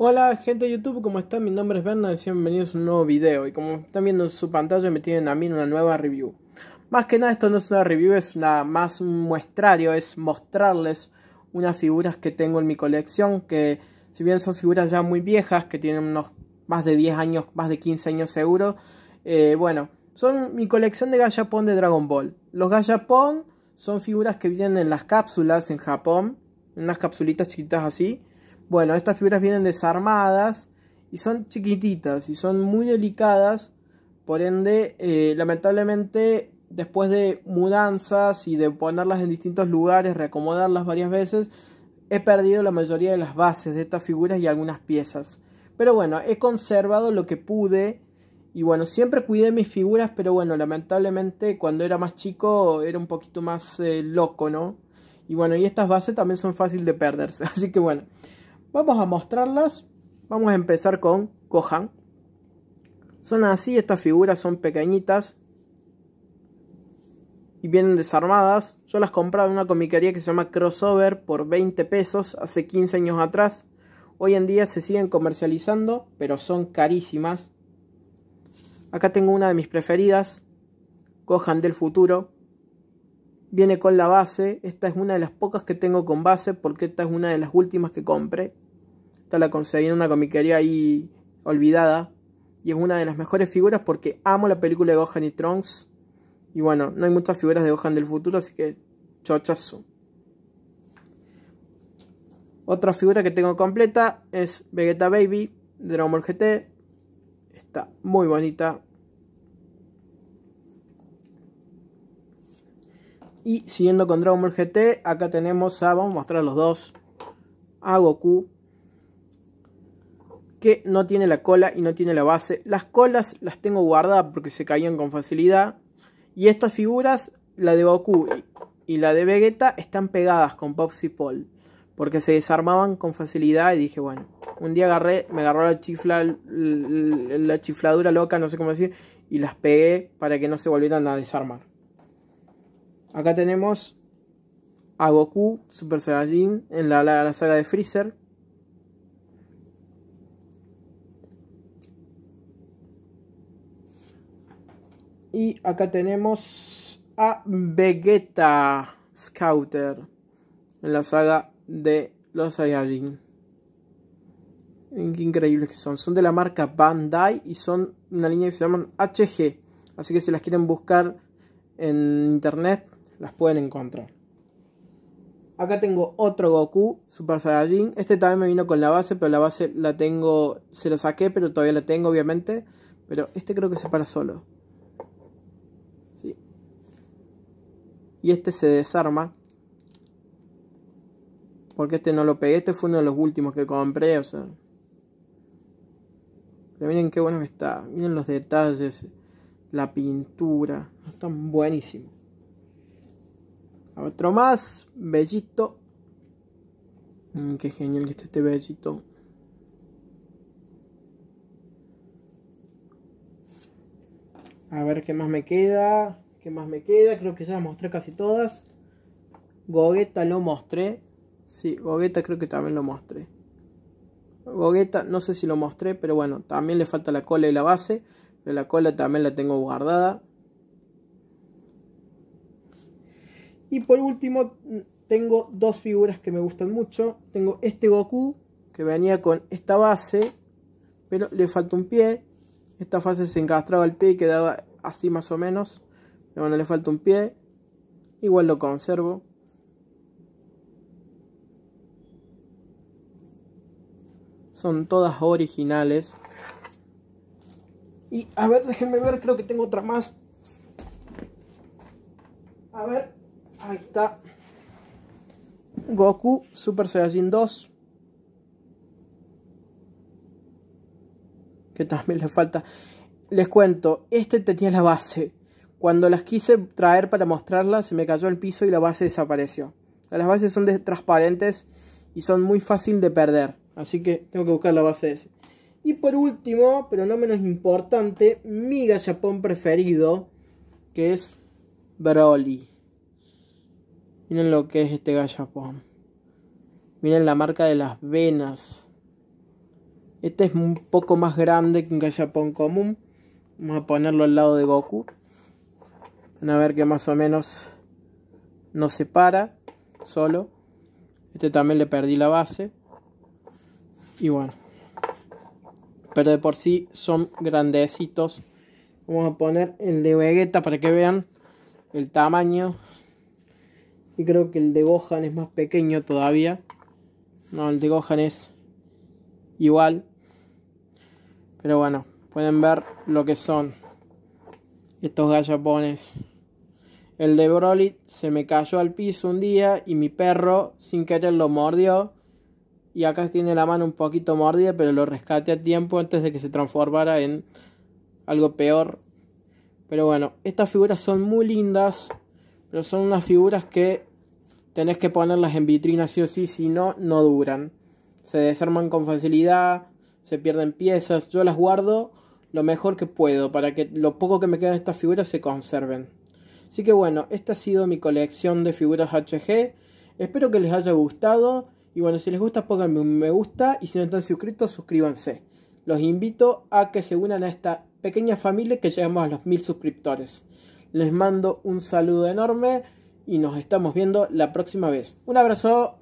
Hola gente de YouTube, ¿cómo están? Mi nombre es Bernard y bienvenidos a un nuevo video. Y como están viendo en su pantalla me tienen a mí una nueva review. Más que nada esto no es una review, es una, más un muestrario, es mostrarles unas figuras que tengo en mi colección. Que si bien son figuras ya muy viejas, que tienen unos más de 10 años, más de 15 años seguro. Eh, bueno, son mi colección de Gashapon de Dragon Ball. Los Gashapon son figuras que vienen en las cápsulas en Japón. En unas capsulitas chiquitas así bueno, estas figuras vienen desarmadas y son chiquititas y son muy delicadas. Por ende, eh, lamentablemente, después de mudanzas y de ponerlas en distintos lugares, reacomodarlas varias veces, he perdido la mayoría de las bases de estas figuras y algunas piezas. Pero bueno, he conservado lo que pude. Y bueno, siempre cuidé mis figuras, pero bueno, lamentablemente cuando era más chico era un poquito más eh, loco, ¿no? Y bueno, y estas bases también son fáciles de perderse. Así que bueno, Vamos a mostrarlas. Vamos a empezar con Gohan. Son así, estas figuras son pequeñitas. Y vienen desarmadas. Yo las compraba en una comiquería que se llama Crossover por 20 pesos hace 15 años atrás. Hoy en día se siguen comercializando, pero son carísimas. Acá tengo una de mis preferidas, Gohan del futuro. Viene con la base. Esta es una de las pocas que tengo con base porque esta es una de las últimas que compré. Esta la conseguí en una comiquería ahí olvidada. Y es una de las mejores figuras porque amo la película de Gohan y Trunks. Y bueno, no hay muchas figuras de Gohan del futuro, así que chochazo. Otra figura que tengo completa es Vegeta Baby de Dragon Ball GT. Está muy bonita, Y siguiendo con Dragon Ball GT, acá tenemos a, vamos a mostrar los dos, a Goku, que no tiene la cola y no tiene la base. Las colas las tengo guardadas porque se caían con facilidad. Y estas figuras, la de Goku y la de Vegeta, están pegadas con Pops y Paul. Porque se desarmaban con facilidad y dije, bueno, un día agarré, me agarró la, chifla, la chifladura loca, no sé cómo decir, y las pegué para que no se volvieran a desarmar. Acá tenemos a Goku Super Saiyajin en la, saga de Freezer. Y acá tenemos a Vegeta Scouter en la saga de los Saiyajin. Qué increíbles que son. Son de la marca Bandai y son una línea que se llaman HG. Así que si las quieren buscar en internet, las pueden encontrar. Acá tengo otro Goku, Super Saiyajin. Este también me vino con la base, pero la base la tengo, se la saqué, pero todavía la tengo, obviamente. Pero este creo que se para solo. Sí. Y este se desarma. Porque este no lo pegué, este fue uno de los últimos que compré, o sea. Pero miren qué bueno que está. Miren los detalles. La pintura. Están buenísimos. Otro más, Bellito. Mm, qué genial que esté este Bellito. A ver qué más me queda. ¿Qué más me queda? Creo que ya mostré casi todas. Gogeta lo mostré. Sí, Gogeta creo que también lo mostré. Gogeta, no sé si lo mostré, pero bueno, también le falta la cola y la base. Pero la cola también la tengo guardada. Y por último, tengo dos figuras que me gustan mucho. Tengo este Goku, que venía con esta base, pero le falta un pie. Esta fase se encastraba el pie y quedaba así más o menos. Pero bueno, le falta un pie. Igual lo conservo. Son todas originales. Y a ver, déjenme ver, creo que tengo otra más. A ver. Ahí está. Goku Super Saiyajin 2. Que también le falta. Les cuento, este tenía la base. Cuando las quise traer para mostrarlas se me cayó el piso y la base desapareció. Las bases son transparentes y son muy fácil de perder. Así que tengo que buscar la base de ese. Y por último, pero no menos importante, mi gallapón preferido, que es Broly. Miren lo que es este gallapón. Miren la marca de las venas. Este es un poco más grande que un gallapón común. Vamos a ponerlo al lado de Goku. Van a ver que más o menos no se para solo. Este también le perdí la base. Y bueno. Pero de por sí son grandecitos. Vamos a poner el de Vegeta para que vean el tamaño y creo que el de Gohan es más pequeño todavía. No, el de Gohan es igual. Pero bueno, pueden ver lo que son estos gallapones. El de Broly se me cayó al piso un día y mi perro sin querer lo mordió. Y acá tiene la mano un poquito mordida, pero lo rescate a tiempo antes de que se transformara en algo peor. Pero bueno, estas figuras son muy lindas, pero son unas figuras que Tenés que ponerlas en vitrina sí o sí, si no, no duran. Se desarman con facilidad, se pierden piezas. Yo las guardo lo mejor que puedo para que lo poco que me queda de estas figuras se conserven. Así que bueno, esta ha sido mi colección de figuras HG. Espero que les haya gustado. Y bueno, si les gusta, pónganme un me gusta. Y si no están suscritos, suscríbanse. Los invito a que se unan a esta pequeña familia que llegamos a los mil suscriptores. Les mando un saludo enorme y nos estamos viendo la próxima vez. Un abrazo.